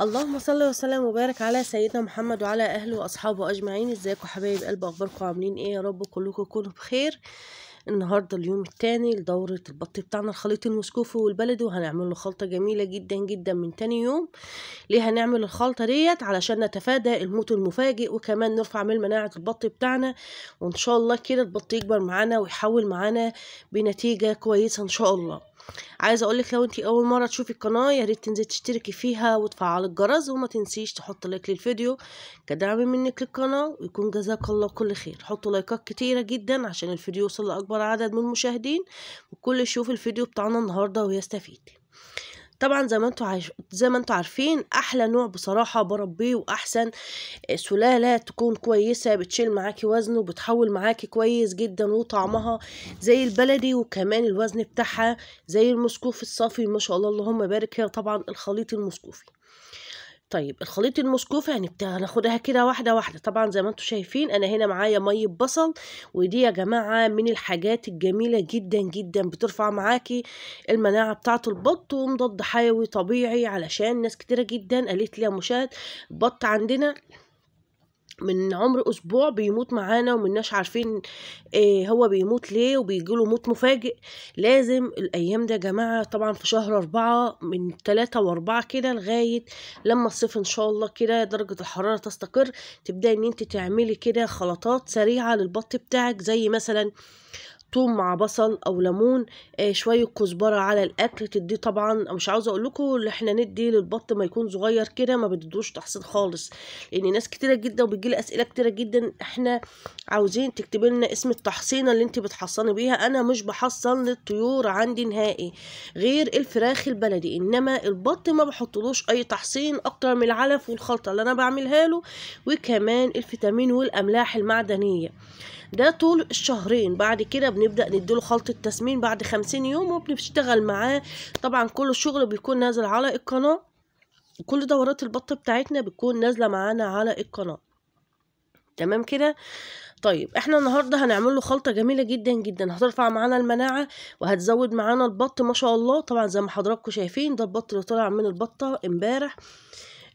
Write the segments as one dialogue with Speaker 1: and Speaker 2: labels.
Speaker 1: اللهم صل وسلم وبارك على سيدنا محمد وعلى اهله واصحابه اجمعين ازيكم حبايب قلب اخباركم عاملين ايه يا رب كلكم تكونوا بخير النهارده اليوم التاني لدورة البط بتاعنا الخليط المسكوفي والبلدي وهنعمل له خلطة جميلة جدا جدا من تاني يوم ليه هنعمل الخلطة ديت علشان نتفادى الموت المفاجئ وكمان نرفع من مناعة البط بتاعنا وان شاء الله كده البط يكبر معانا ويحول معانا بنتيجة كويسة ان شاء الله عايزه اقولك لو انت اول مره تشوفي القناه يا ريت تنزلي تشتركي فيها وتفعلي الجرس وما تنسيش تحطي لايك للفيديو كدعم منك للقناه ويكون جزاك الله كل خير حطوا لايكات كتيره جدا عشان الفيديو يوصل لاكبر عدد من المشاهدين والكل يشوف الفيديو بتاعنا النهارده ويستفيد طبعا زي ما انتوا عايش... زي ما انتوا عارفين احلى نوع بصراحه بربيه واحسن آه، سلاله تكون كويسه بتشيل معاكي وزن وبتحول معاكي كويس جدا وطعمها زي البلدي وكمان الوزن بتاعها زي المسكوف الصافي ما شاء الله اللهم بارك هي طبعا الخليط المسكوفي طيب الخليط المسكوفة يعني بتاخدها كده واحدة واحدة طبعا زي ما انتم شايفين انا هنا معايا مية بصل ودي يا جماعة من الحاجات الجميلة جدا جدا بترفع معاكي المناعة بتاعة البط ومضاد حيوي طبيعي علشان ناس كتيرة جدا قالت لي يا مشاهد بط عندنا من عمر اسبوع بيموت معانا ومناش عارفين إيه هو بيموت ليه وبيجيله موت مفاجئ لازم الايام ده يا جماعه طبعا في شهر أربعة من تلاتة وأربعة كده لغايه لما الصيف ان شاء الله كده درجه الحراره تستقر تبداي ان انت تعملي كده خلطات سريعه للبط بتاعك زي مثلا ثوم مع بصل او ليمون آه شويه كزبره على الاكل تدي طبعا مش عاوزه اقول لكم اللي احنا ندي للبط ما يكون صغير كده ما بتدوش تحصيل خالص لان ناس كتيره جدا وبيجي لي اسئله كتيره جدا احنا عاوزين تكتبي لنا اسم التحصينه اللي انت بتحصني بيها انا مش بحصن للطيور عندي نهائي غير الفراخ البلدي انما البط ما بحطلوش اي تحصين اكتر من العلف والخلطه اللي انا بعملها له وكمان الفيتامين والاملاح المعدنيه ده طول الشهرين بعد كده بنبدأ نديله خلطة تسمين بعد خمسين يوم وبنشتغل معاه طبعا كل الشغل بيكون نازل على القناة كل دورات البط بتاعتنا بتكون نازلة معانا على القناة تمام كده طيب احنا النهارده هنعمل له خلطه جميله جدا جدا هترفع معانا المناعه وهتزود معانا البط ما شاء الله طبعا زي ما حضراتكم شايفين ده البط اللي طلع من البطه امبارح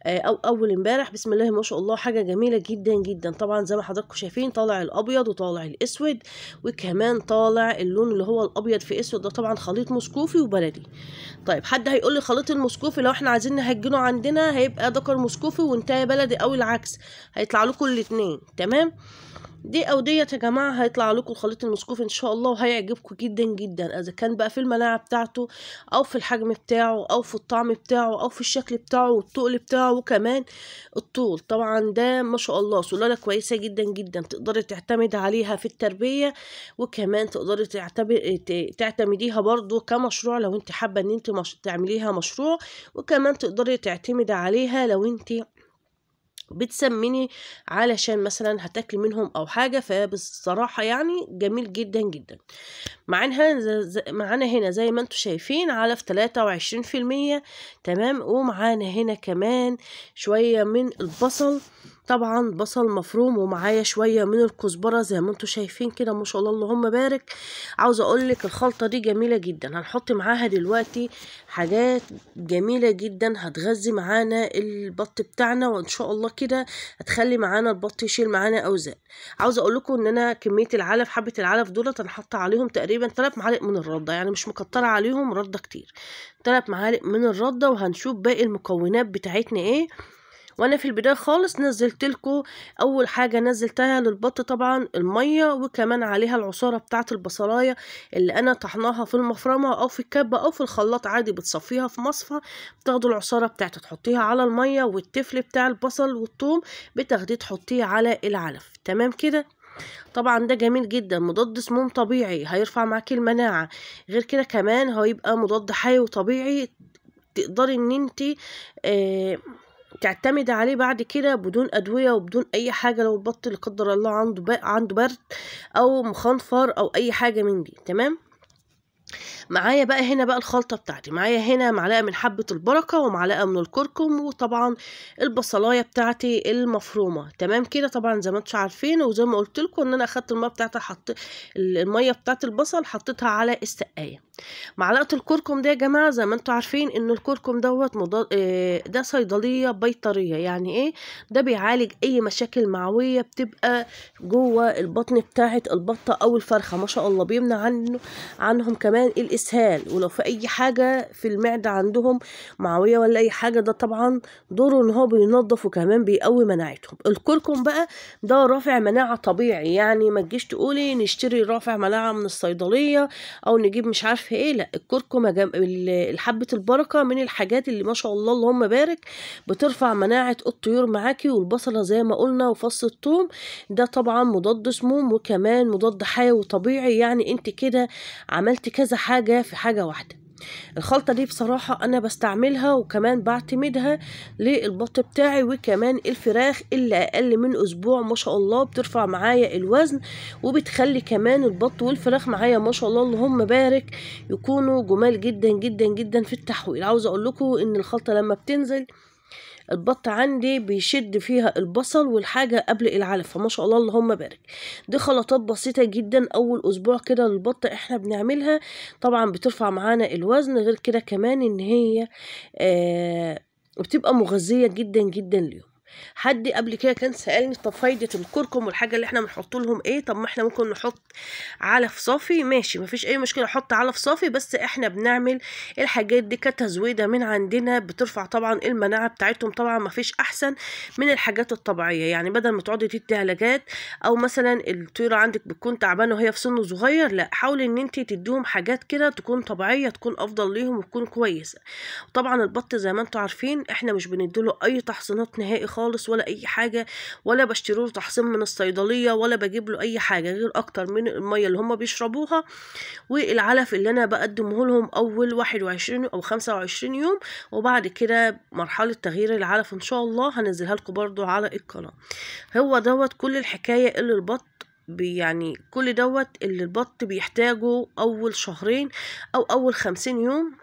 Speaker 1: آه، او اول امبارح بسم الله ما شاء الله حاجه جميله جدا جدا طبعا زي ما حضراتكم شايفين طالع الابيض وطالع الاسود وكمان طالع اللون اللي هو الابيض في اسود ده طبعا خليط مسكوفي وبلدي طيب حد هيقول لي خليط المسكوفي لو احنا عايزين نهجنه عندنا هيبقى ذكر مسكوفي وانتهى بلدي او العكس هيطلع لكم الاثنين تمام دي او ديت يا جماعه هيطلع لكم الخليط المسكوف ان شاء الله وهيعجبكم جدا جدا اذا كان بقى في المناعه بتاعته او في الحجم بتاعه او في الطعم بتاعه او في الشكل بتاعه والتقل بتاعه وكمان الطول طبعا ده ما شاء الله سلاله كويسه جدا جدا تقدري تعتمدي عليها في التربيه وكمان تقدري تعتمديها برضو كمشروع لو انت حابه ان انت مش... تعمليها مشروع وكمان تقدري تعتمدي عليها لو انت بتسمني علشان مثلا هتاكل منهم او حاجه فبصراحه يعني جميل جدا جدا معانا هنا زي ما انتم شايفين على في 23 في المية تمام ومعانا هنا كمان شويه من البصل طبعا بصل مفروم ومعايا شوية من الكزبرة زي ما انتوا شايفين كده ما شاء الله اللهم بارك عاوزة اقولك الخلطة دي جميلة جدا هنحط معاها دلوقتي حاجات جميلة جدا هتغذي معانا البط بتاعنا وان شاء الله كده هتخلي معانا البط يشيل معانا اوزان عاوزة اقولكوا ان انا كمية العلف حبة العلف دولت هنحط عليهم تقريبا ثلاث معالق من الردة يعني مش مكترة عليهم ردة كتير ثلاث معالق من الردة وهنشوف باقي المكونات بتاعتنا ايه وانا في البداية خالص نزلت لكم اول حاجة نزلتها للبط طبعا المية وكمان عليها العصارة بتاعة البصلاية اللي انا طحناها في المفرمة او في الكبة او في الخلاط عادي بتصفيها في مصفى بتاخدوا العصارة بتاعتها تحطيها على المية والتفل بتاع البصل والثوم بتاخديه تحطيه على العلف تمام كده طبعا ده جميل جدا مضاد سموم طبيعي هيرفع معاكي المناعة غير كده كمان هيبقى مضاد حيوي طبيعي تقدري ان انتي آه تعتمد عليه بعد كده بدون أدوية وبدون أي حاجة لو البط لا قدر الله عنده عنده برد أو مخنفر أو أي حاجة من دي تمام معايا بقى هنا بقى الخلطة بتاعتي معايا هنا معلقة من حبة البركة ومعلقة من الكركم وطبعا البصلاية بتاعتي المفرومة تمام كده طبعا زي ما انتوا عارفين وزي ما قلت لكم ان انا اخدت المية بتاعتها حط المية بتاعت البصل حطيتها على السقاية معلقة الكركم ده يا جماعة زي ما انتوا عارفين ان الكركم دوت مضاد آه، ده صيدلية بيطرية يعني ايه ده بيعالج اي مشاكل معوية بتبقى جوه البطن بتاعت البطة او الفرخة ما شاء الله بيمنع عنه عنهم كمان الإسهال ولو في أي حاجة في المعدة عندهم معوية ولا أي حاجة ده طبعا دوره إن هو بينظف وكمان بيقوي مناعتهم الكركم بقى ده رافع مناعة طبيعي يعني ما تجيش تقولي نشتري رافع مناعة من الصيدلية أو نجيب مش عارفة إيه لا الكركم جم... حبة البركة من الحاجات اللي ما شاء الله اللهم بارك بترفع مناعة الطيور معاكي والبصلة زي ما قلنا وفص الثوم ده طبعا مضاد سموم وكمان مضاد حيوي طبيعي يعني انت كده عملتي كذا حاجة حاجة في حاجة واحدة الخلطة دي بصراحة أنا بستعملها وكمان بعتمدها للبط بتاعي وكمان الفراخ اللي أقل من أسبوع ما شاء الله بترفع معايا الوزن وبتخلي كمان البط والفراخ معايا ما شاء الله اللهم بارك يكونوا جمال جدا جدا جدا في التحويل عاوز أقول لكم إن الخلطة لما بتنزل البط عندي بيشد فيها البصل والحاجة قبل العلف فما شاء الله اللهم بارك دي خلطات بسيطة جدا أول أسبوع كده للبط احنا بنعملها طبعا بترفع معانا الوزن غير كده كمان إن هي آه بتبقى مغذية جدا جدا ليهم حد قبل كده كان سألني طب فايدة الكركم والحاجة اللي احنا بنحط لهم ايه طب ما احنا ممكن نحط علف صافي ماشي مفيش اي مشكلة احط علف صافي بس احنا بنعمل الحاجات دي كتزويدة من عندنا بترفع طبعا المناعة بتاعتهم طبعا مفيش احسن من الحاجات الطبيعية يعني بدل ما تقعدي تدي علاجات او مثلا الطيرة عندك بتكون تعبانة وهي في سن صغير لا حاولي ان انت تديهم حاجات كده تكون طبيعية تكون افضل ليهم وتكون كويسة طبعا البط زي ما انتوا عارفين احنا مش بنديله اي تحصينات نهائي خالص ولا اي حاجه ولا بشتري له تحصين من الصيدليه ولا بجيب له اي حاجه غير اكتر من الميه اللي هم بيشربوها والعلف اللي انا بقدمه لهم اول واحد او خمسة يوم وبعد كده مرحله تغيير العلف ان شاء الله هنزلها لكم برضو على القناه هو دوت كل الحكايه اللي البط يعني كل دوت اللي البط بيحتاجه اول شهرين او اول خمسين يوم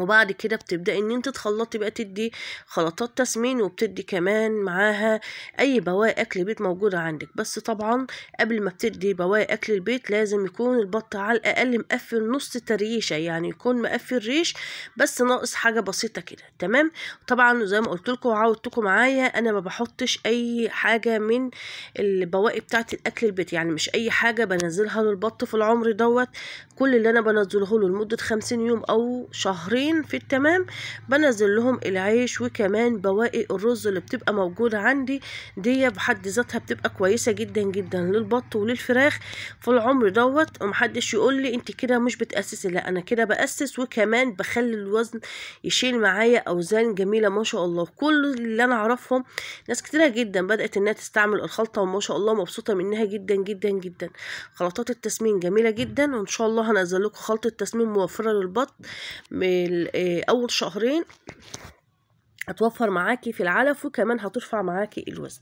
Speaker 1: وبعد كده بتبدأ ان انت تخلطي بقى تدي خلطات تسمين وبتدي كمان معاها اي بواء اكل بيت موجودة عندك بس طبعا قبل ما بتدي بواء اكل البيت لازم يكون البط على الاقل مقفل نص تريشة يعني يكون مقفل ريش بس ناقص حاجة بسيطة كده تمام طبعا زي ما قلتلكوا لكم وعودتكم معايا انا ما بحطش اي حاجة من البواقي بتاعت الاكل البيت يعني مش اي حاجة بنزلها للبط في العمر دوت كل اللي انا بنزله له لمده خمسين يوم او شهرين في التمام بنزل لهم العيش وكمان بواقي الرز اللي بتبقى موجوده عندي دي بحد ذاتها بتبقى كويسه جدا جدا للبط وللفراخ في العمر دوت ومحدش يقول لي انت كده مش بتاسسي لا انا كده باسس وكمان بخلي الوزن يشيل معايا اوزان جميله ما شاء الله كل اللي انا اعرفهم ناس كتيره جدا بدات انها تستعمل الخلطه وما شاء الله مبسوطه منها جدا جدا جدا خلطات التسمين جميله جدا وان شاء الله هنزل لكم خلطة تسميم موفرة للبط من آه، أول شهرين هتوفر معاكي في العلف وكمان هترفع معاكي الوزن